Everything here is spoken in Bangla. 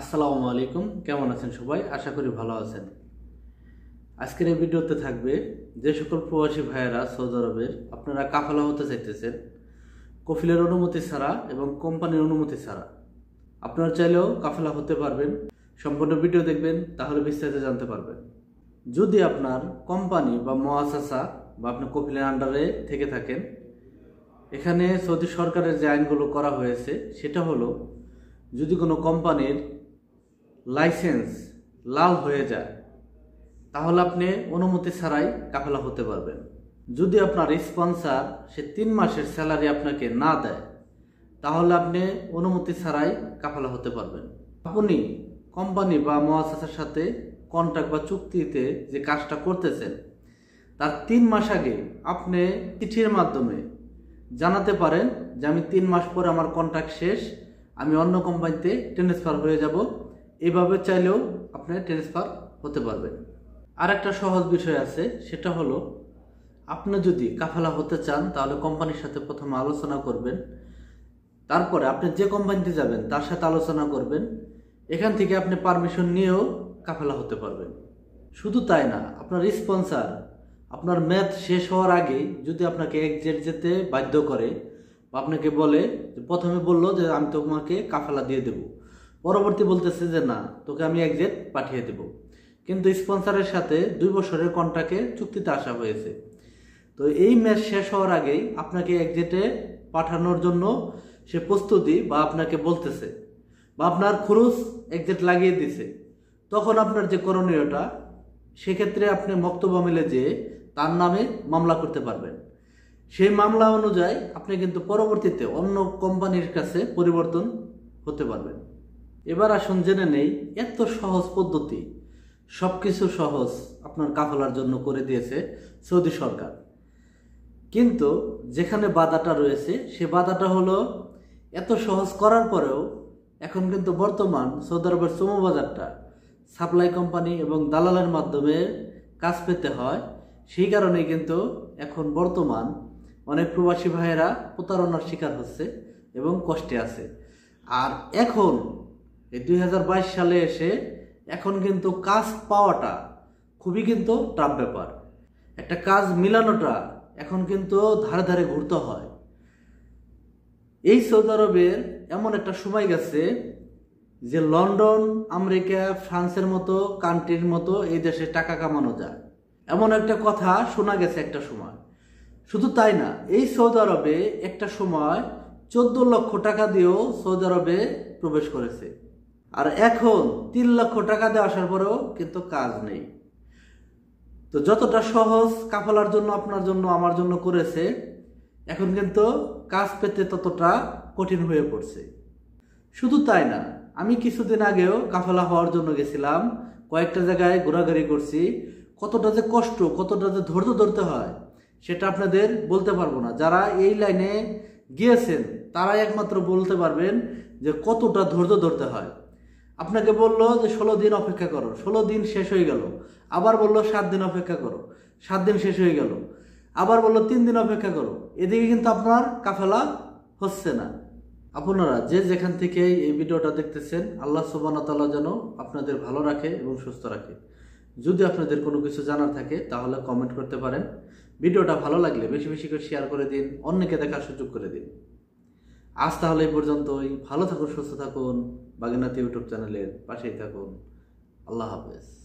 আসসালামু আলাইকুম কেমন আছেন সবাই আশা করি ভালো আছেন আজকের এই ভিডিওতে থাকবে যে সকল প্রবাসী ভাইয়েরা সৌদি আরবের আপনারা কাফালা হতে চাইতেছেন কফিলের অনুমতি ছাড়া এবং কোম্পানির অনুমতি ছাড়া আপনারা চাইলেও কাফালা হতে পারবেন সম্পূর্ণ ভিডিও দেখবেন তাহলে বিস্তারিত জানতে পারবেন যদি আপনার কোম্পানি বা মহাসাসা বা আপনি কফিলের আন্ডারে থেকে থাকেন এখানে সৌদি সরকারের যে আইনগুলো করা হয়েছে সেটা হলো যদি কোনো কোম্পানির লাইসেন্স লাল হয়ে যায় তাহলে আপনি অনুমতি ছাড়াই কাফেলা হতে পারবেন যদি আপনার স্পন্সার সে তিন মাসের স্যালারি আপনাকে না দেয় তাহলে আপনি অনুমতি ছাড়াই কাফেলা হতে পারবেন আপনি কোম্পানি বা মহাসাসার সাথে কন্ট্রাক্ট বা চুক্তিতে যে কাজটা করতেছেন তার তিন মাস আগে আপনি চিঠির মাধ্যমে জানাতে পারেন যে আমি তিন মাস পরে আমার কন্ট্রাক্ট শেষ আমি অন্য কোম্পানিতে ট্রান্সফার হয়ে যাব এভাবে চাইলেও আপনি ট্রান্সফার হতে পারবেন আর একটা সহজ বিষয় আছে সেটা হলো আপনি যদি কাফালা হতে চান তাহলে কোম্পানির সাথে প্রথমে আলোচনা করবেন তারপরে আপনি যে কোম্পানিতে যাবেন তার সাথে আলোচনা করবেন এখান থেকে আপনি পারমিশন নিয়েও কাফেলা হতে পারবেন শুধু তাই না আপনার স্পন্সার আপনার ম্যাথ শেষ হওয়ার আগেই যদি আপনাকে এক জেট যেতে বাধ্য করে বা আপনাকে বলে প্রথমে বলল যে আমি তোমাকে কাফেলা দিয়ে দেবো পরবর্তী বলতেছে যে না তোকে আমি একজেট পাঠিয়ে দেব কিন্তু স্পন্সারের সাথে দুই বছরের কন্ট্রাক্টে চুক্তিতে আসা হয়েছে তো এই ম্যাচ শেষ হওয়ার আগেই আপনাকে একজেটে পাঠানোর জন্য সে প্রস্তুতি বা আপনাকে বলতেছে বা আপনার খরচ একজেট লাগিয়ে দিছে তখন আপনার যে করণীয়টা সেক্ষেত্রে আপনি মক্তব্য মিলে যেয়ে তার নামে মামলা করতে পারবেন সেই মামলা অনুযায়ী আপনি কিন্তু পরবর্তীতে অন্য কোম্পানির কাছে পরিবর্তন হতে পারবেন এবার আসুন জেনে নেই এত সহজ পদ্ধতি সব কিছু সহজ আপনার কাফলার জন্য করে দিয়েছে সৌদি সরকার কিন্তু যেখানে বাধাটা রয়েছে সে বাধাটা হলো এত সহজ করার পরেও এখন কিন্তু বর্তমান সৌদি আরবের শ্রম বাজারটা সাপ্লাই কোম্পানি এবং দালালের মাধ্যমে কাজ পেতে হয় সেই কারণে কিন্তু এখন বর্তমান অনেক প্রবাসী ভাইয়েরা প্রতারণার শিকার হচ্ছে এবং কষ্টে আছে আর এখন এই দুই সালে এসে এখন কিন্তু কাজ পাওয়াটা খুবই কিন্তু টাফ ব্যাপার একটা কাজ মিলানোটা এখন কিন্তু ধারে ধারে ঘুরতে হয় এই সৌদি আরবের এমন একটা সময় গেছে যে লন্ডন আমেরিকা ফ্রান্সের মতো কান্ট্রির মতো এই দেশে টাকা কামানো যায় এমন একটা কথা শোনা গেছে একটা সময় শুধু তাই না এই সৌদি আরবে একটা সময় চোদ্দ লক্ষ টাকা দিয়েও সৌদি আরবে প্রবেশ করেছে আর এখন তিন লক্ষ টাকা দিয়ে আসার পরেও কিন্তু কাজ নেই তো যতটা সহজ কাফলার জন্য আপনার জন্য আমার জন্য করেছে এখন কিন্তু কাজ পেতে ততটা কঠিন হয়ে পড়ছে শুধু তাই না আমি কিছুদিন আগেও কাফলা হওয়ার জন্য গেছিলাম কয়েকটা জায়গায় ঘোরাঘুরি করছি কতটা যে কষ্ট কতটা যে ধৈর্য ধরতে হয় সেটা আপনাদের বলতে পারবো না যারা এই লাইনে গিয়েছেন তারাই একমাত্র বলতে পারবেন যে কতটা ধৈর্য ধরতে হয় আপনাকে বললো যে ষোলো দিন অপেক্ষা করো ষোলো দিন শেষ হয়ে গেল আবার বললো সাত দিন অপেক্ষা করো সাত দিন শেষ হয়ে গেল আবার বললো তিন দিন অপেক্ষা করো এদিকে কিন্তু আপনার কাফেলা হচ্ছে না আপনারা যে যেখান থেকে এই ভিডিওটা দেখতেছেন আল্লাহ সুবানতাল্লাহ যেন আপনাদের ভালো রাখে এবং সুস্থ রাখে যদি আপনাদের কোনো কিছু জানার থাকে তাহলে কমেন্ট করতে পারেন ভিডিওটা ভালো লাগলে বেশি বেশি করে শেয়ার করে দিন অন্যকে দেখার সুযোগ করে দিন আজ তাহলে এই পর্যন্তই ভালো থাকুন সুস্থ থাকুন বাগেনাথ ইউটিউব চ্যানেলের পাশেই থাকুন আল্লাহ হাফেজ